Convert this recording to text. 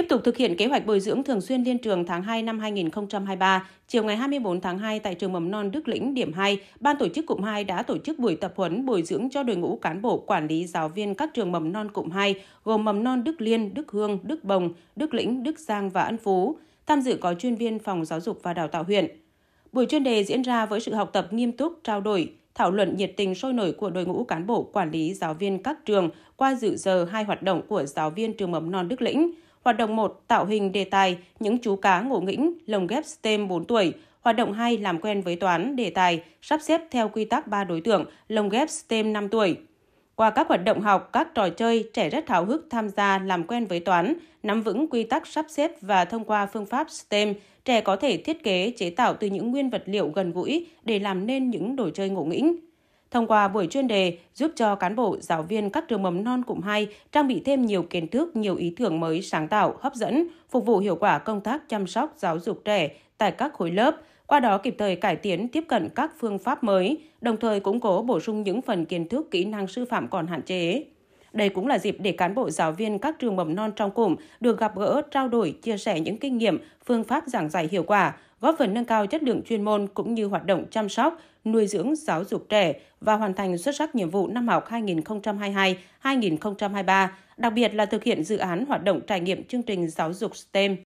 Tiếp tục thực hiện kế hoạch bồi dưỡng thường xuyên liên trường tháng 2 năm 2023, chiều ngày 24 tháng 2 tại trường mầm non Đức Lĩnh điểm 2, ban tổ chức cụm 2 đã tổ chức buổi tập huấn bồi dưỡng cho đội ngũ cán bộ quản lý giáo viên các trường mầm non cụm 2 gồm mầm non Đức Liên, Đức Hương, Đức Bồng, Đức Lĩnh, Đức Giang và Ân Phú. Tham dự có chuyên viên phòng giáo dục và đào tạo huyện. Buổi chuyên đề diễn ra với sự học tập nghiêm túc, trao đổi, thảo luận nhiệt tình sôi nổi của đội ngũ cán bộ quản lý giáo viên các trường qua dự giờ hai hoạt động của giáo viên trường mầm non Đức Lĩnh Hoạt động 1 tạo hình đề tài những chú cá ngộ nghĩnh, lồng ghép STEM 4 tuổi. Hoạt động 2 làm quen với toán, đề tài, sắp xếp theo quy tắc 3 đối tượng, lồng ghép STEM 5 tuổi. Qua các hoạt động học, các trò chơi, trẻ rất háo hức tham gia làm quen với toán, nắm vững quy tắc sắp xếp và thông qua phương pháp STEM, trẻ có thể thiết kế, chế tạo từ những nguyên vật liệu gần gũi để làm nên những đồ chơi ngộ nghĩnh. Thông qua buổi chuyên đề giúp cho cán bộ, giáo viên các trường mầm non cụm 2 trang bị thêm nhiều kiến thức, nhiều ý tưởng mới sáng tạo, hấp dẫn, phục vụ hiệu quả công tác chăm sóc giáo dục trẻ tại các khối lớp, qua đó kịp thời cải tiến tiếp cận các phương pháp mới, đồng thời củng cố bổ sung những phần kiến thức kỹ năng sư phạm còn hạn chế. Đây cũng là dịp để cán bộ giáo viên các trường mầm non trong cụm được gặp gỡ, trao đổi, chia sẻ những kinh nghiệm, phương pháp giảng dạy hiệu quả, góp phần nâng cao chất lượng chuyên môn cũng như hoạt động chăm sóc, nuôi dưỡng giáo dục trẻ và hoàn thành xuất sắc nhiệm vụ năm học 2022-2023, đặc biệt là thực hiện dự án hoạt động trải nghiệm chương trình giáo dục STEM